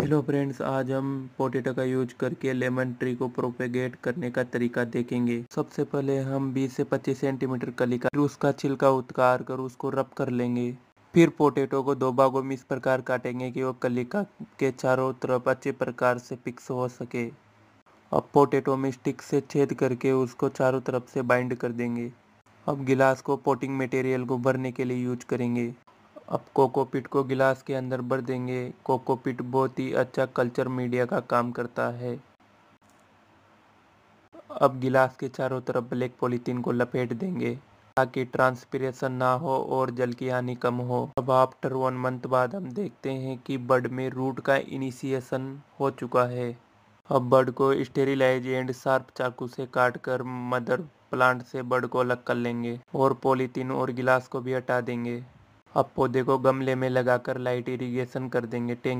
hello friends आज हम potato का यूज करके लेमन ट्री को प्रोपेगेट करने का तरीका देखेंगे सबसे पहले हम 20 से 25 सेंटीमीटर कली का उसका छिलका उतार कर उसको रब कर लेंगे फिर पोटेटो को दो भागों में इस प्रकार काटेंगे कि वो कलिका के चारों तरफ अच्छे प्रकार से पिक्स हो सके अब पोटेटो में स्टिक से छेद करके उसको चारों तरफ से बाइंड कर देंगे अब गिलास को पोटिंग मटेरियल को भरने के लिए यूज करेंगे अब कोकोपीट को गिलास के अंदर भर देंगे कोकोपीट बहुत ही अच्छा कल्चर मीडिया का काम करता है अब गिलास के चारों तरफ ब्लैक पॉलीथीन को लपेट देंगे ताकि ट्रांसपीरेशन ना हो और जल की हानि कम हो अब आफ्टर वन मंथ बाद हम देखते हैं कि बर्ड में रूट का इनिशिएशन हो चुका है अब बर्ड को स्टेरिलाइज एंड शार्प चाकू से काट कर मदर प्लांट से बर्ड को अलग कर लेंगे और पॉलीथीन और गिलास को भी हटा देंगे अब पौधे को गमले में लगाकर लाइट इरिगेशन कर देंगे टैंक